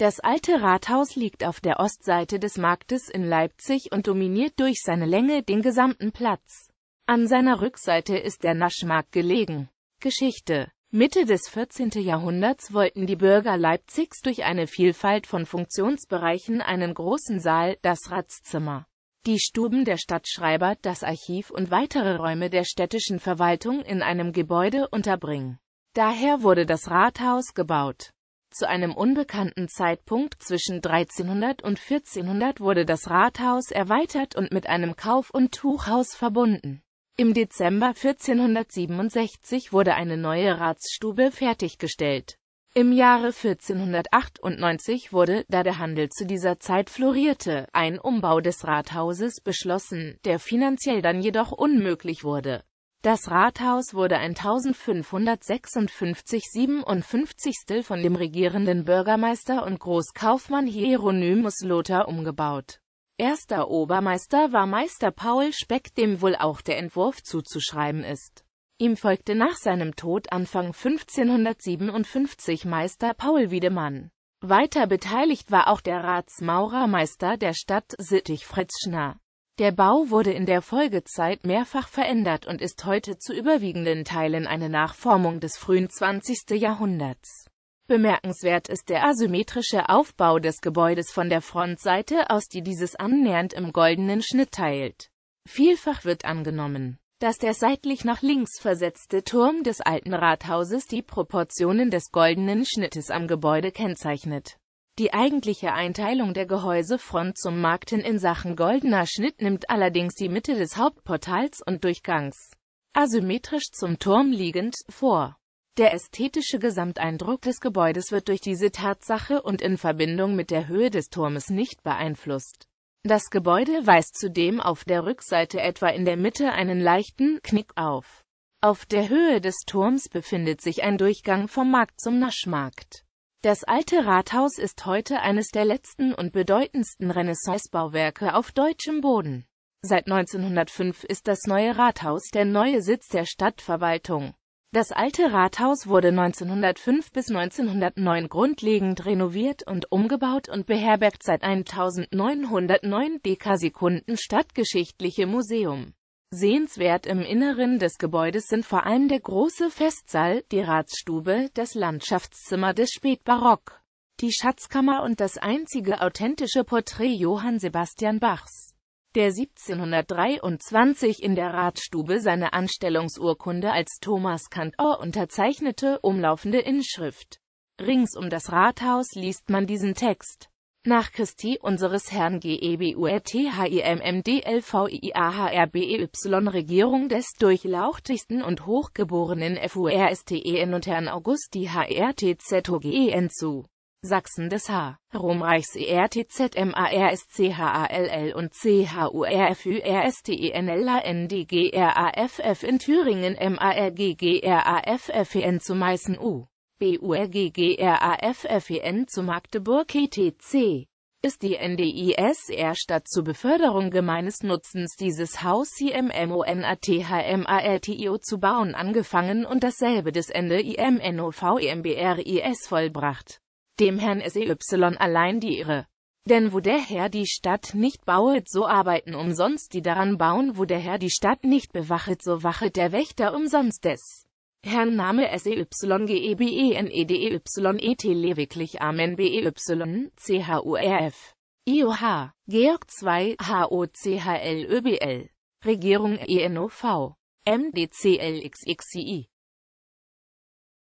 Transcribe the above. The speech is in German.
Das alte Rathaus liegt auf der Ostseite des Marktes in Leipzig und dominiert durch seine Länge den gesamten Platz. An seiner Rückseite ist der Naschmarkt gelegen. Geschichte Mitte des 14. Jahrhunderts wollten die Bürger Leipzigs durch eine Vielfalt von Funktionsbereichen einen großen Saal, das Ratszimmer, die Stuben der Stadtschreiber, das Archiv und weitere Räume der städtischen Verwaltung in einem Gebäude unterbringen. Daher wurde das Rathaus gebaut. Zu einem unbekannten Zeitpunkt zwischen 1300 und 1400 wurde das Rathaus erweitert und mit einem Kauf- und Tuchhaus verbunden. Im Dezember 1467 wurde eine neue Ratsstube fertiggestellt. Im Jahre 1498 wurde, da der Handel zu dieser Zeit florierte, ein Umbau des Rathauses beschlossen, der finanziell dann jedoch unmöglich wurde. Das Rathaus wurde 1556-57 von dem regierenden Bürgermeister und Großkaufmann Hieronymus Lothar umgebaut. Erster Obermeister war Meister Paul Speck, dem wohl auch der Entwurf zuzuschreiben ist. Ihm folgte nach seinem Tod Anfang 1557 Meister Paul Wiedemann. Weiter beteiligt war auch der Ratsmaurermeister der Stadt Sittich Fritz Schnarr. Der Bau wurde in der Folgezeit mehrfach verändert und ist heute zu überwiegenden Teilen eine Nachformung des frühen 20. Jahrhunderts. Bemerkenswert ist der asymmetrische Aufbau des Gebäudes von der Frontseite aus, die dieses annähernd im goldenen Schnitt teilt. Vielfach wird angenommen, dass der seitlich nach links versetzte Turm des alten Rathauses die Proportionen des goldenen Schnittes am Gebäude kennzeichnet die eigentliche Einteilung der Gehäusefront zum Markt hin in Sachen goldener Schnitt nimmt allerdings die Mitte des Hauptportals und Durchgangs, asymmetrisch zum Turm liegend, vor. Der ästhetische Gesamteindruck des Gebäudes wird durch diese Tatsache und in Verbindung mit der Höhe des Turmes nicht beeinflusst. Das Gebäude weist zudem auf der Rückseite etwa in der Mitte einen leichten Knick auf. Auf der Höhe des Turms befindet sich ein Durchgang vom Markt zum Naschmarkt. Das alte Rathaus ist heute eines der letzten und bedeutendsten Renaissance-Bauwerke auf deutschem Boden. Seit 1905 ist das neue Rathaus der neue Sitz der Stadtverwaltung. Das alte Rathaus wurde 1905 bis 1909 grundlegend renoviert und umgebaut und beherbergt seit 1909 Dekasekunden stadtgeschichtliche Museum. Sehenswert im Inneren des Gebäudes sind vor allem der große Festsaal, die Ratsstube, das Landschaftszimmer des Spätbarock, die Schatzkammer und das einzige authentische Porträt Johann Sebastian Bachs, der 1723 in der Ratsstube seine Anstellungsurkunde als Thomas Kantor unterzeichnete, umlaufende Inschrift. Rings um das Rathaus liest man diesen Text. Nach Christi unseres Herrn GEBURTHIMMDLVIAHRBEY-Regierung des durchlauchtigsten und hochgeborenen FURSTEN und Herrn Augusti HRTZOGEN e zu. Sachsen des H. Romreichs ERTZ MARSCHALL und CHURFÜRSTENLANDGRAFF e in Thüringen MARGGRAFFEN zu Meißen U. BURGGRAFFEN zu Magdeburg ETC ist die ndisr statt zur Beförderung gemeines Nutzens dieses Haus IMMONATHMALTIO zu bauen angefangen und dasselbe des Ende IMNOVMBRIS vollbracht. Dem Herrn SEY allein die Ehre. Denn wo der Herr die Stadt nicht bauet, so arbeiten umsonst die daran bauen, wo der Herr die Stadt nicht bewachet, so wachet der Wächter umsonst des. Herrn Name S E E E E E Y Y e G B N D SEYGEBENEDEYET lediglich Amen B E Y C H U R BEYCHURF. IOH, Georg 2, L Regierung e N O V M D C L X ENOV, I